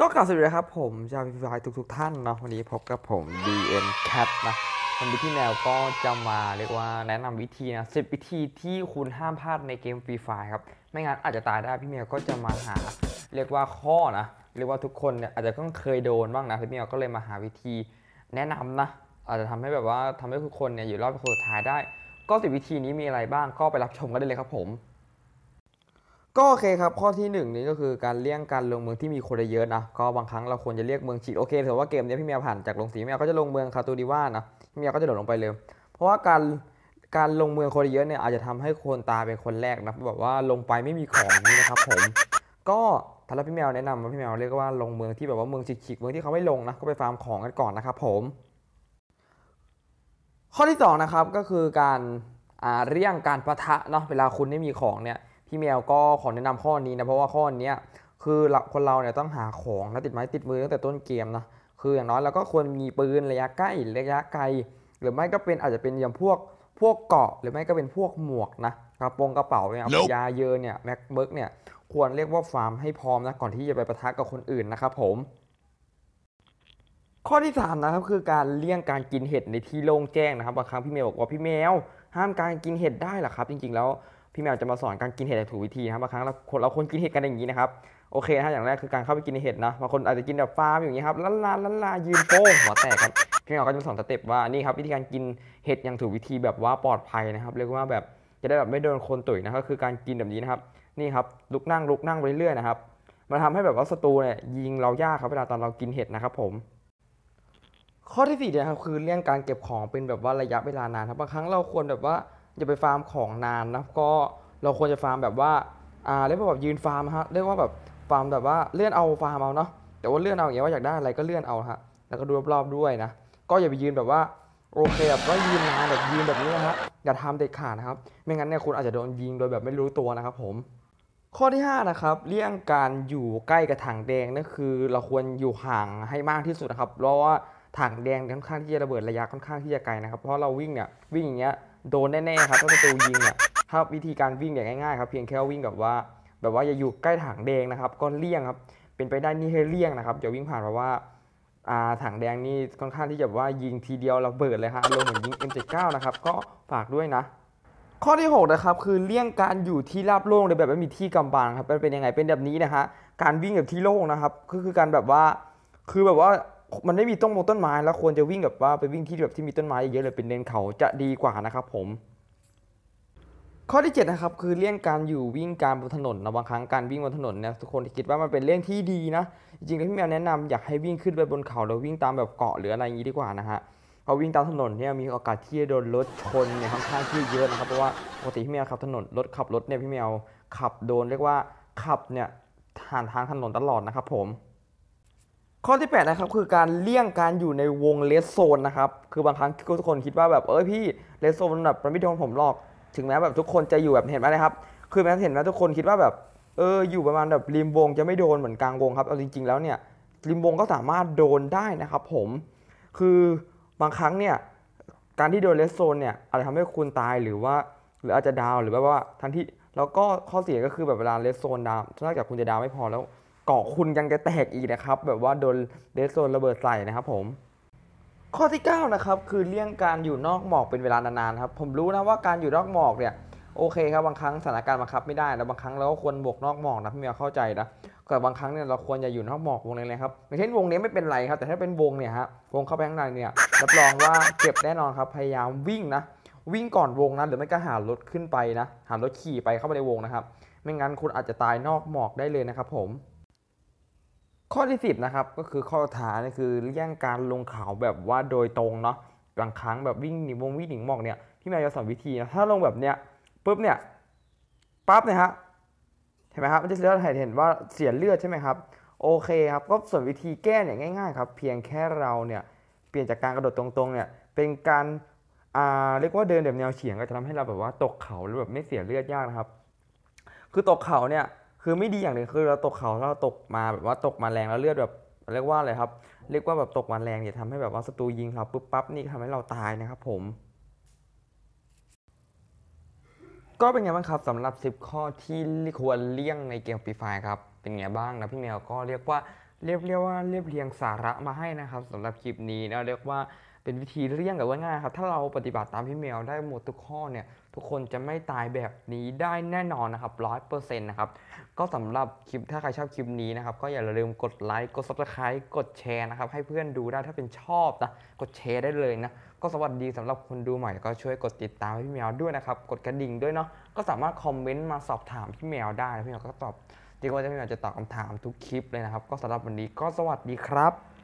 ก็กลับสวัสดีครับ ผมจะวีวายทุก ๆ ท่านเนาะวันนี้พบกับผม DN Cat นะวันนี้ที่แนวก็จะมาเรียกว่าแนะนำวิธี นะสิบวิธีที่คุณห้ามพลาดในเกมฟรีไฟครับ ไม่งั้นอาจจะตายได้พี่เมียก็จะมาหาเรียกว่าข้อนะเรียกว่าทุกคนเนี่ยอาจจะต้องเคยโดนบ้างนะ พี่เมียก็เลยมาหาวิธีแนะนำนะ อาจจะทำให้แบบว่าทำให้ทุกคนเนี่ยอยู่รอดเป็นคนสุดท้ายได้ ก็สิบวิธีนี้มีอะไรบ้างก็ไปรับชมกันได้เลยครับผมก็โอเคครับข้อที่1นนี่ก็คือการเลี่ยงการลงเมืองที่มีคนเยอะนะก็บางครั้งเราควรจะเรียกเมืองฉีดโอเคถือว่าเกมนี้พี่เมียผ่านจากลงสีเมียก็จะลงเมืองคาตูดิว่านะพี่เมียก็จะโดดลงไปเลย เพราะว่าการการลงเมืองคนเยอะเนี่ยอาจจะทำให้คนตาเป็นคนแรกนะแบบว่าลงไปไม่มีของนี่นะครับผมก็ถ้าเราพี่แมวแนะนำว่าพี่แมวเรียกว่าลงเมืองที่แบบว่าเมืองฉีกๆเมืองที่เขาไม่ลงนะก็ไปฟาร์มของกันก่อนนะครับผมข้อที่2นะครับก็คือการเรี่ยงการประทะเนาะเวลาคุณไม่มีของเนี่ยพี่แมวก็ขอแนะนำข้อนี้นะเพราะว่าข้อนี้คือคนเราเนี่ยต้องหาของนะติดไม้ติดมือตั้งแต่ต้นเกมนะคืออย่างน้อยเราก็ควรมีปืนระยะใกล้ระยะไกล หรือไม่ก็เป็นอาจจะเป็นอย่างพวกพวกเกาะ หรือไม่ก็เป็นพวกหมวกนะกระโปรงกระเป๋าเนี่ย nope. ยาเยอเนี่ยแม็กเบิร์กเนี่ย ควรเรียกว่าฟาร์มให้พร้อมนะก่อนที่จะไปประทะกับคนอื่นนะครับ ผม ข้อที่3นะครับคือการเลี่ยงการกินเห็ดในที่โล่งแจ้งนะครับบางครั้งพี่เมย์บอกว่าพี่แมวห้ามการกินเห็ดได้หรอครับ จริงๆแล้วพี่แมวจะมาสอนการกินเห็ดถูกวิธีครับบางครั้งเราคนเราคนกินเห็ดกันอย่างนี้นะครับโอเคนะอย่างแรกคือการเข้าไปกินเห็ดนะบางคนอาจจะกินแบบฟาร์มอย่างนี้ครับลันลาลันลายืนโป้งหัวแตกครับพี่แมวก็จะสอนสเต็ปว่านี่ครับวิธีการกินเห็ดอย่างถูกวิธีแบบว่าปลอดภัยนะครับเรียกว่าแบบจะได้แบบไม่โดนคนตุ๋ยนะก็คือการกินแบบนี้นะครับนี่ครับลุกนั่ง ลุกนั่งไปเรื่อยๆนะครับมันทำให้แบบว่าศัตรูเนี่ยยิงเรายากครับเวลาตอนเรากินเห็ดนะครับผมข้อที่4เนี่ยครับคือเรื่องการเก็บของเป็นแบบว่าระยะเวลานานครับบางครั้งเราควรแบบว่าอย่าไปฟาร์มของนานนะก็เราควรจะฟาร์มแบบว่าอ่าเรียกว่าแบบยืนฟาร์มฮะเรียกว่าแบบฟาร์มแบบว่าเลื่อนเอาฟาร์มเอาเนาะแต่ว่าเลื่อนเอาอย่างเงี้ยว่าอยากได้อะไรก็เลื่อนเอาฮะแล้วก็ดูรอบๆด้วยนะก็อย่าไปยืนแบบว่าโอเคแบบว่ายืนนานแบบยืนแบบนี้นะฮะอย่าทำเด็ดขาดนะครับไม่งั้นเนี่ยคุณอาจจะโดนยิงโดยแบบไม่รู้ตัวนะครับผมข้อที่5นะครับเลี่ยงการอยู่ใกล้กับถังแดงนั่นคือ เราควรอยู่ห่างให้มากที่สุดนะครับเพราะว่าถังแดงค่อนข้างที่จะระเบิดระยะค่อนข้างที่จะไกลนะครับเพราะเราวิ่งเนี่ยวิ่งอย่างเงี้ยโดนแน่ๆ ครับถ้าประตูยิงอ่ะ ถ้าวิธีการวิ่งอย่างง่ายๆ ครับ เพียงแค่วิ่งแบบว่า แบบว่าอย่าอยู่ใกล้ถังแดงนะครับก็เลี่ยงครับ เป็นไปได้นี่ให้เลี่ยงนะครับ อย่าวิ่งผ่านเพราะว่าอ่า ถังแดงนี่ค่อนข้างที่จะว่ายิงทีเดียวเราเบิดเลยครับรงเหมือนยิง M79 นะครับ ก็ฝากด้วยนะ ข้อที่6นะครับ คือเลี่ยงการอยู่ที่ราบโล่งในแบบไม่มีที่กำบังครับเป็นยังไง เป็นแบบนี้นะฮะ การวิ่งแบบที่โล่งนะครับ ก็คือการแบบว่า คือแบบว่ามันไม่มีต้นมงต้นไม้แล้วควรจะวิ่งแบบว่าไปวิ่งที่แบบที่มีต้นไม้เยอะเลยเป็นเนินเขาจะดีกว่านะครับผมข้อที่7นะครับคือเลี่ยงการอยู่วิ่งการบนถนนนะบางครั้งการวิ่งบนถนนเนี่ยทุกคนคิดว่ามันเป็นเรื่องที่ดีนะจริงๆแล้วพี่แมวแนะนำอยากให้วิ่งขึ้นไปบนเขาแล้ววิ่งตามแบบเกาะหรืออะไรอย่างนี้ดีกว่านะฮะพอวิ่งตามถนนเนี่ยมีโอกาสที่จะโดนรถชนเนี่ยค่อนข้างที่เยอะนะครับเพราะว่าปกติพี่แมวขับถนนรถขับรถเนี่ยพี่แมวขับโดนเรียกว่าขับเนี่ยผ่านทางถนนตลอดนะครับผมข้อที่8นะครับคือการเลี่ยงการอยู่ในวงเลสโซนนะครับคือบางครั้งทุกคนคิดว่าแบบเอ้ยพี่เลสโซนแบบประไม่โดนผมหรอก ถึงแม้แบบทุกคนจะอยู่แบบเห็นไหมนะครับคือแม้เห็นไหมทุกคนคิดว่าแบบเอออยู่ประมาณแบบริมวงจะไม่โดนเหมือนกลางวงครับเอาจริง ๆแล้วเนี่ยริมวงก็สามารถโดนได้นะครับผมคือบางครั้งเนี่ยการที่โดนเลสโซนเนี่ยอาจจะทำให้คุณตายหรือว่า หรืออาจจะดาวหรือแบบว่าทั้งที่แล้วก็ข้อเสียก็คือแบบเวลาเลสโซนดาวนอกจากคุณจะดาวไม่พอแล้วเกาะคุณยังจะแตกอีกนะครับแบบว่าโดนเดสโซนระเบิดใส่นะครับผม ข้อที่9นะครับคือเลี่ยงการอยู่นอกหมอกเป็นเวลานานๆครับผมรู้นะว่าการอยู่นอกหมอกเนี่ยโอเคครับบางครั้งสถานการณ์บังคับไม่ได้แล้วบางครั้งเราก็ควรบวกนอกหมอกนะพี่เมียเข้าใจนะแต่บางครั้งเนี่ยเราควรอย่าอยู่นอกหมอกวงเลยครับอย่างเช่นวงนี้ไม่เป็นไรครับ แต่ถ้าเป็นวงเนี่ยฮะวงเข้าไปข้างในเนี่ยรับรองว่าเจ็บแน่นอนครับพยายามวิ่งนะ วิ่งก่อนวงนะหรือไม่ก็หารถขึ้นไปนะหารถขี่ไปเข้าไปในวงนะครับ ไม่งั้นคุณอาจจะตายนอกหมอกได้เลยนะครับ ผมข้อที่10นะครับ ก็คือข้อท้านี่คือเลี่ยงการลงเขาแบบว่าโดยตรงเนาะบางครั้งแบบวิ่งหนีวงวิ่งหนีหมอกเนี่ยพี่แมวจะสอนวิธีนะถ้าลงแบบเนี้ยปุ๊บเนี่ยปั๊บเนี่ยฮะเห็นไหมครับ มันจะเห็นว่าเสียเลือดใช่ไหมครับ โอเคครับก็ส่วนวิธีแก้เนี่ยง่ายๆ ครับเพียงแค่เราเนี่ยเปลี่ยนจากการกระโดดตรงๆเนี่ยเป็นการเรียกว่าเดินแบบแนวเฉียงก็จะทำให้เราแบบว่าตกเขาหรือแบบไม่เสียเลือดยากนะครับ คือตกเขาเนี่ยคือไม่ดีอย่างหนึ่งคือเราตกเขาเราตกมาแบบว่าตกมาแรงแล้วเลือดแบบเรียกว่าอะไรครับ เรียกว่าแบบตกมาแรงเนี่ยทำให้แบบว่าศัตรูยิงเราปุ๊บปั๊บนี่ทำให้เราตายนะครับผม ก็เป็นไงบ้างครับสำหรับ 10 ข้อที่ควรเลี่ยงในเกมฟรีไฟครับเป็นไงบ้างนะพี่แมวก็เรียกว่าเรียกเรียกว่าเรียบเรียงสาระมาให้นะครับ สำหรับคลิปนี้นะเรียกว่าเป็นวิธีเลี่ยงกับว่าง่ายครับถ้าเราปฏิบัติตามพี่เมวได้หมดทุกข้อเนี่ยทุกคนจะไม่ตายแบบนี้ได้แน่นอนนะครับร้อยเปอร์เซ็นต์นะครับก็สำหรับคลิป ถ้าใครชอบคลิปนี้นะครับ ก็อย่าลืมกดไลค์กดซับสไคร b ์กดแชร์นะครับให้เพื่อนดูได้ถ้าเป็นชอบนะกดแชร์ได้เลยนะก็สวัสดีสำหรับคนดูใหม่ก็ช่วยกดติดตามพี่เมวด้วยนะครับ กดกระดิ่งด้วยเนาะก็สามารถคอมเมนต์มาสอบถามพี่เมวได้พี่เมวก็ตอบจริงว่าพี่เมวจะตอบคำถามทุกคลิปเลยนะครับ ก็สำหรับวันนี้ก็สวัสดีครับ